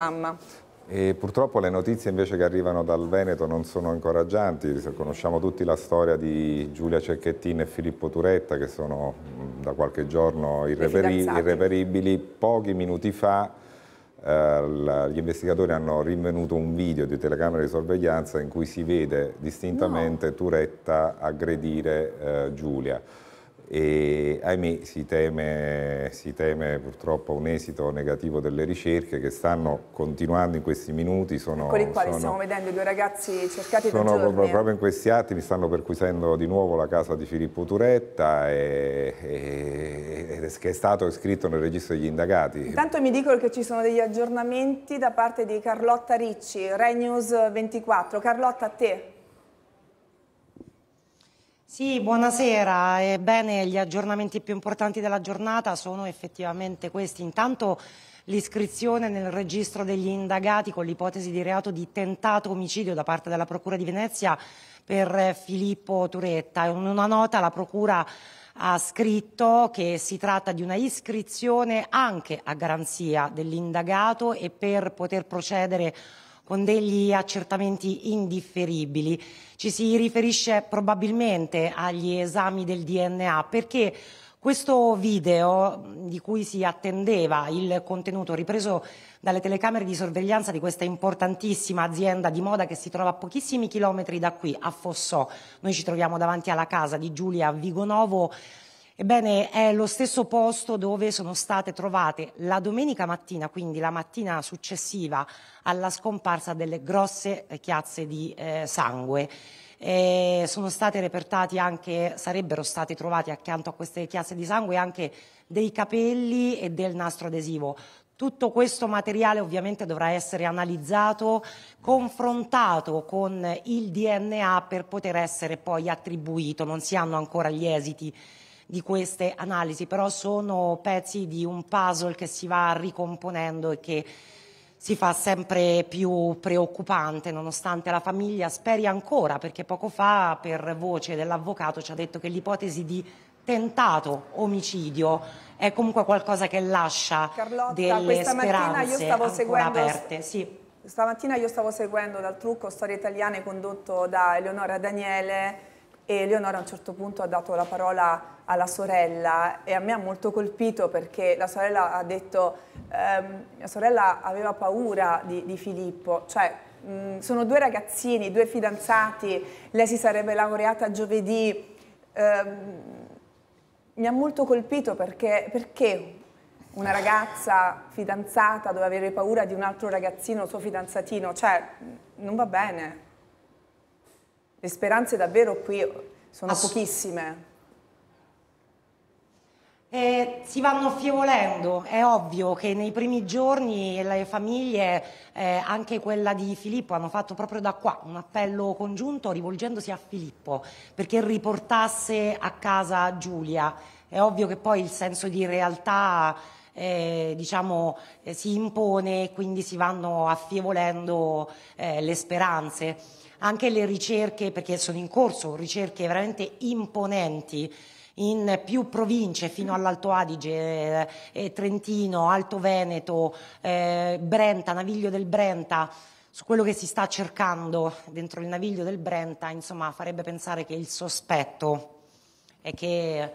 mamma. E purtroppo le notizie invece che arrivano dal Veneto non sono incoraggianti, conosciamo tutti la storia di Giulia Cecchettin e Filippo Turetta che sono da qualche giorno irreperi irreperibili. Pochi minuti fa eh, gli investigatori hanno rinvenuto un video di telecamera di sorveglianza in cui si vede distintamente no. Turetta aggredire eh, Giulia e ahimè si teme, si teme, purtroppo un esito negativo delle ricerche che stanno continuando in questi minuti. Sono, Eccoli quali sono, stiamo vedendo, i due ragazzi cercati sono da Sono proprio in questi atti mi stanno perquisendo di nuovo la casa di Filippo Turetta e, e, e, che è stato iscritto nel registro degli indagati. Intanto mi dicono che ci sono degli aggiornamenti da parte di Carlotta Ricci, Renews 24. Carlotta, a te. Sì, buonasera. Ebbene, gli aggiornamenti più importanti della giornata sono effettivamente questi. Intanto l'iscrizione nel registro degli indagati con l'ipotesi di reato di tentato omicidio da parte della Procura di Venezia per eh, Filippo Turetta. In una nota la Procura ha scritto che si tratta di una iscrizione anche a garanzia dell'indagato e per poter procedere con degli accertamenti indifferibili. Ci si riferisce probabilmente agli esami del DNA perché questo video, di cui si attendeva il contenuto ripreso dalle telecamere di sorveglianza di questa importantissima azienda di moda che si trova a pochissimi chilometri da qui, a Fossò, noi ci troviamo davanti alla casa di Giulia Vigonovo, Ebbene, è lo stesso posto dove sono state trovate la domenica mattina, quindi la mattina successiva alla scomparsa delle grosse eh, chiazze di eh, sangue. Eh, sono state repertati anche, sarebbero stati trovati accanto a queste chiazze di sangue anche dei capelli e del nastro adesivo. Tutto questo materiale ovviamente dovrà essere analizzato, confrontato con il DNA per poter essere poi attribuito, non si hanno ancora gli esiti di queste analisi, però sono pezzi di un puzzle che si va ricomponendo e che si fa sempre più preoccupante nonostante la famiglia speri ancora perché poco fa per voce dell'avvocato ci ha detto che l'ipotesi di tentato omicidio è comunque qualcosa che lascia Carlotta, delle speranze ancora seguendo... aperte. Sì. Stamattina io stavo seguendo dal trucco Storie Italiane condotto da Eleonora Daniele e Leonora a un certo punto ha dato la parola alla sorella e a me ha molto colpito perché la sorella ha detto ehm, mia sorella aveva paura di, di Filippo, cioè mh, mm, sono due ragazzini, due fidanzati, lei si sarebbe laureata giovedì. Ehm, mi ha molto colpito perché, perché una ragazza fidanzata doveva avere paura di un altro ragazzino, suo fidanzatino, cioè mm, non va bene. Le speranze davvero qui sono Ass pochissime. Eh, si vanno affievolendo, è ovvio che nei primi giorni le famiglie, eh, anche quella di Filippo, hanno fatto proprio da qua un appello congiunto rivolgendosi a Filippo perché riportasse a casa Giulia. È ovvio che poi il senso di realtà eh, diciamo, eh, si impone e quindi si vanno affievolendo eh, le speranze. Anche le ricerche, perché sono in corso ricerche veramente imponenti in più province fino all'Alto Adige, eh, Trentino, Alto Veneto, eh, Brenta, Naviglio del Brenta, su quello che si sta cercando dentro il Naviglio del Brenta, insomma, farebbe pensare che il sospetto è che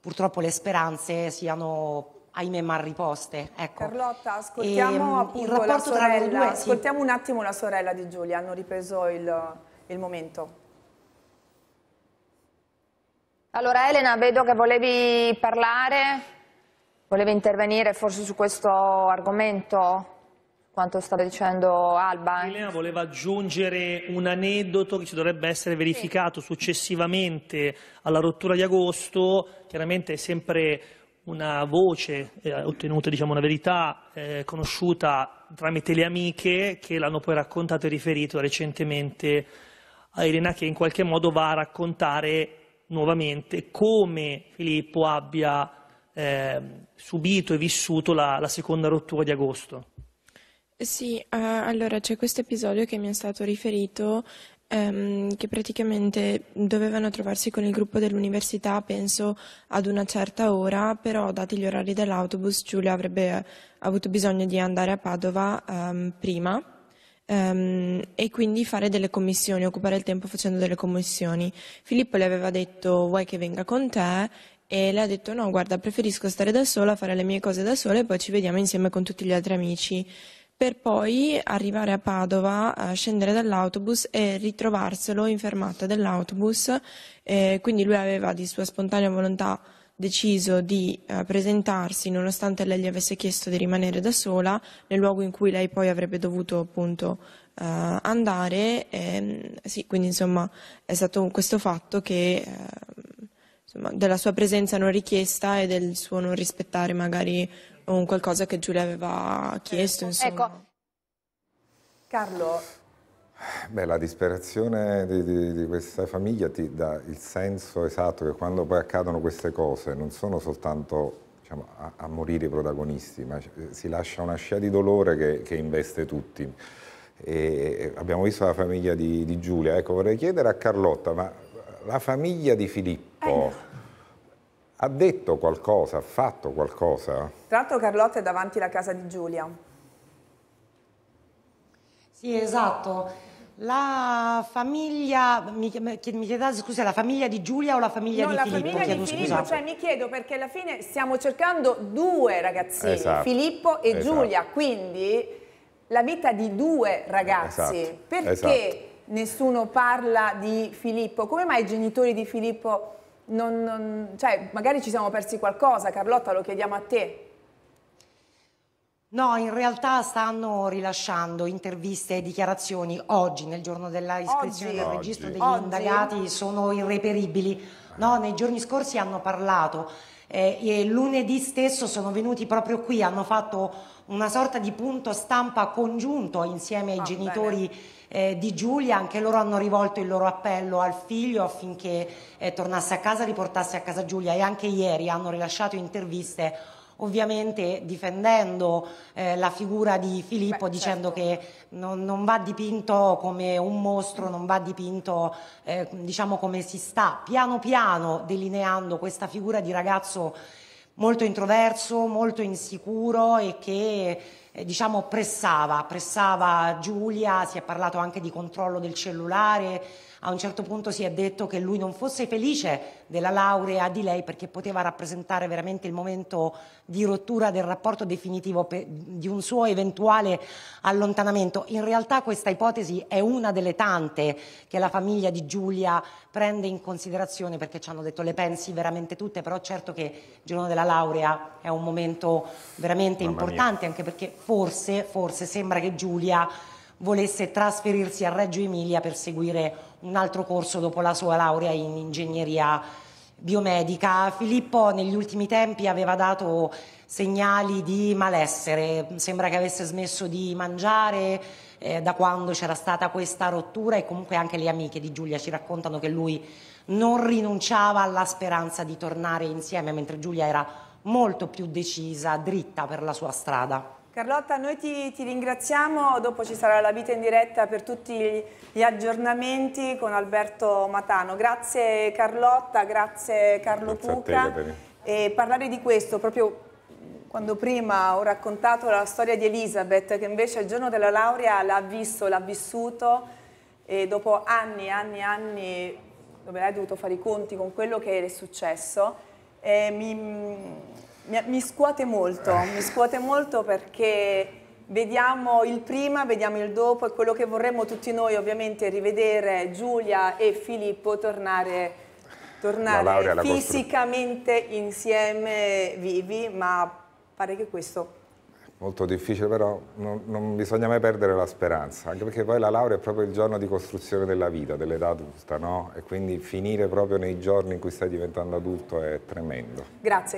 purtroppo le speranze siano ahimè mal riposte. Ecco. Carlotta, ehm, ascoltiamo e, appunto la sorella, due, ascoltiamo un attimo la sorella di Giulia, hanno ripreso il, il momento. Allora Elena, vedo che volevi parlare, volevi intervenire forse su questo argomento? quanto stava dicendo Alba. Elena voleva aggiungere un aneddoto che ci dovrebbe essere verificato successivamente alla rottura di agosto, chiaramente è sempre una voce, eh, ottenuta diciamo, una verità eh, conosciuta tramite le amiche che l'hanno poi raccontato e riferito recentemente a Elena che in qualche modo va a raccontare nuovamente come Filippo abbia eh, subito e vissuto la, la, seconda rottura di agosto. Sì, eh, allora c'è questo episodio che mi è stato riferito ehm, che praticamente dovevano trovarsi con il gruppo dell'università, penso, ad una certa ora, però dati gli orari dell'autobus Giulia avrebbe avuto bisogno di andare a Padova ehm, prima ehm, e quindi fare delle commissioni, occupare il tempo facendo delle commissioni. Filippo le aveva detto vuoi che venga con te e le ha detto no guarda preferisco stare da sola, fare le mie cose da sola e poi ci vediamo insieme con tutti gli altri amici per poi arrivare a Padova, scendere dall'autobus e ritrovarselo in fermata dell'autobus. Eh, quindi lui aveva di sua spontanea volontà deciso di eh, presentarsi, nonostante lei gli avesse chiesto di rimanere da sola, nel luogo in cui lei poi avrebbe dovuto appunto eh, andare. E, ehm, sì, quindi insomma è stato questo fatto che ehm, insomma, della sua presenza non richiesta e del suo non rispettare magari un qualcosa che Giulia aveva chiesto. Ecco, insomma. Ecco, Carlo. Beh, la disperazione di, di, di, questa famiglia ti dà il senso esatto che quando poi accadono queste cose non sono soltanto diciamo, a, a, morire i protagonisti, ma eh, si lascia una scia di dolore che, che investe tutti. E abbiamo visto la famiglia di, di, Giulia, ecco vorrei chiedere a Carlotta, ma la famiglia di Filippo... Eh ha detto qualcosa, ha fatto qualcosa? Tra l'altro Carlotta è davanti alla casa di Giulia. Sì, esatto. La famiglia, mi, chiedete scusa, la famiglia di Giulia o la famiglia no, di la Filippo? Famiglia di Filippo, scusa. cioè mi chiedo perché alla fine stiamo cercando due ragazzini, esatto, Filippo e esatto. Giulia, quindi la vita di due ragazzi. Esatto, perché esatto. nessuno parla di Filippo? Come mai i genitori di Filippo non, non, cioè, magari ci siamo persi qualcosa, Carlotta, lo chiediamo a te. No, in realtà stanno rilasciando interviste e dichiarazioni oggi, nel giorno della iscrizione oggi. del registro oggi. degli oggi. indagati, sono irreperibili. No, nei giorni scorsi hanno parlato eh, e lunedì stesso sono venuti proprio qui, hanno fatto una sorta di punto stampa congiunto insieme ai ah, genitori eh, di Giulia, anche loro hanno rivolto il loro appello al figlio affinché eh, tornasse a casa, riportasse a casa Giulia e anche ieri hanno rilasciato interviste ovviamente difendendo eh, la figura di Filippo Beh, dicendo certo. che non, non, va dipinto come un mostro, non va dipinto eh, diciamo come si sta, piano piano delineando questa figura di ragazzo molto introverso, molto insicuro e che eh, diciamo pressava, pressava Giulia, si è parlato anche di controllo del cellulare, a un certo punto si è detto che lui non fosse felice della laurea di lei perché poteva rappresentare veramente il momento di rottura del rapporto definitivo di un suo eventuale allontanamento. In realtà questa ipotesi è una delle tante che la famiglia di Giulia prende in considerazione perché ci hanno detto le pensi veramente tutte, però certo che il giorno della laurea è un momento veramente Mamma importante mia. anche perché forse, forse sembra che Giulia volesse trasferirsi a Reggio Emilia per seguire un altro corso dopo la sua laurea in ingegneria biomedica. Filippo negli ultimi tempi aveva dato segnali di malessere, sembra che avesse smesso di mangiare eh, da quando c'era stata questa rottura e comunque anche le amiche di Giulia ci raccontano che lui non rinunciava alla speranza di tornare insieme, mentre Giulia era molto più decisa, dritta per la sua strada. Carlotta, noi ti, ti, ringraziamo, dopo ci sarà la vita in diretta per tutti gli aggiornamenti con Alberto Matano. Grazie Carlotta, grazie Carlo grazie Puca. Te, e parlare di questo, proprio quando prima ho raccontato la storia di Elisabeth, che invece il giorno della laurea l'ha visto, l'ha vissuto e dopo anni, anni, anni dove hai dovuto fare i conti con quello che è successo, mi mi scuote molto, mi scuote molto perché vediamo il prima, vediamo il dopo e quello che vorremmo tutti noi ovviamente è rivedere Giulia e Filippo tornare, tornare fisicamente insieme vivi, ma pare che questo... Molto difficile però non, non bisogna mai perdere la speranza, anche perché poi la laurea è proprio il giorno di costruzione della vita, dell'età adulta, no? E quindi finire proprio nei giorni in cui stai diventando adulto è tremendo. Grazie.